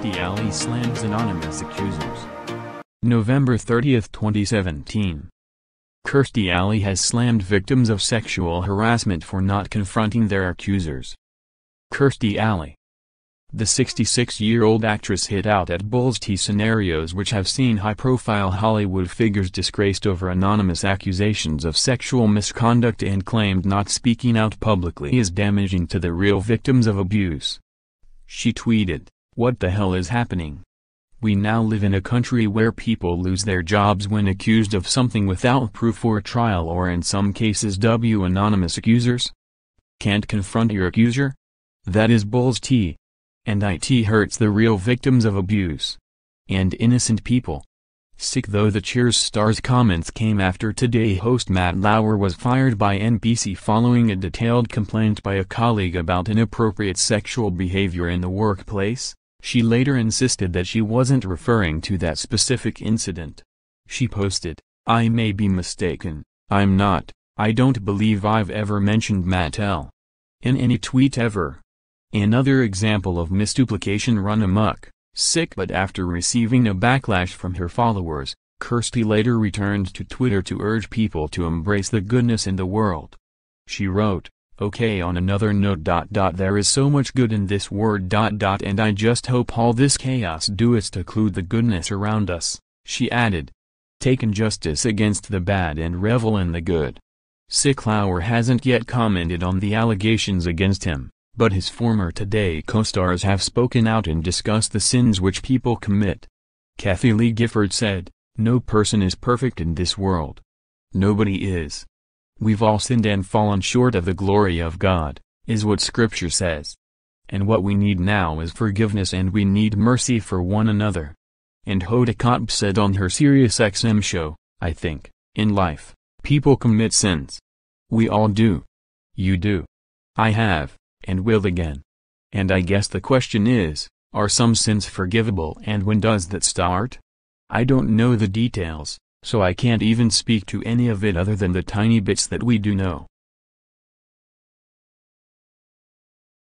Mufti Ali slams anonymous accusers. November 30, 2017 Kirstie Alley has slammed victims of sexual harassment for not confronting their accusers. Kirstie Alley The 66-year-old actress hit out at Bulls eye scenarios which have seen high-profile Hollywood figures disgraced over anonymous accusations of sexual misconduct and claimed not speaking out publicly is damaging to the real victims of abuse. She tweeted, what the hell is happening? We now live in a country where people lose their jobs when accused of something without proof or trial or in some cases W anonymous accusers. Can't confront your accuser? That is bull's tea. And IT hurts the real victims of abuse. And innocent people. Sick though the Cheers star's comments came after Today host Matt Lauer was fired by NBC following a detailed complaint by a colleague about inappropriate sexual behavior in the workplace she later insisted that she wasn't referring to that specific incident. She posted, I may be mistaken, I'm not, I don't believe I've ever mentioned Mattel. In any tweet ever. Another example of misduplication run amok, sick but after receiving a backlash from her followers, Kirsty later returned to Twitter to urge people to embrace the goodness in the world. She wrote, Okay on another note dot dot there is so much good in this word dot dot and I just hope all this chaos do is to clue the goodness around us, she added. Take injustice against the bad and revel in the good. Sicklauer hasn't yet commented on the allegations against him, but his former Today co-stars have spoken out and discussed the sins which people commit. Kathy Lee Gifford said, No person is perfect in this world. Nobody is. We've all sinned and fallen short of the glory of God, is what Scripture says. And what we need now is forgiveness and we need mercy for one another. And Hoda Kotb said on her Serious XM show, I think, in life, people commit sins. We all do. You do. I have, and will again. And I guess the question is, are some sins forgivable and when does that start? I don't know the details, so I can't even speak to any of it other than the tiny bits that we do know.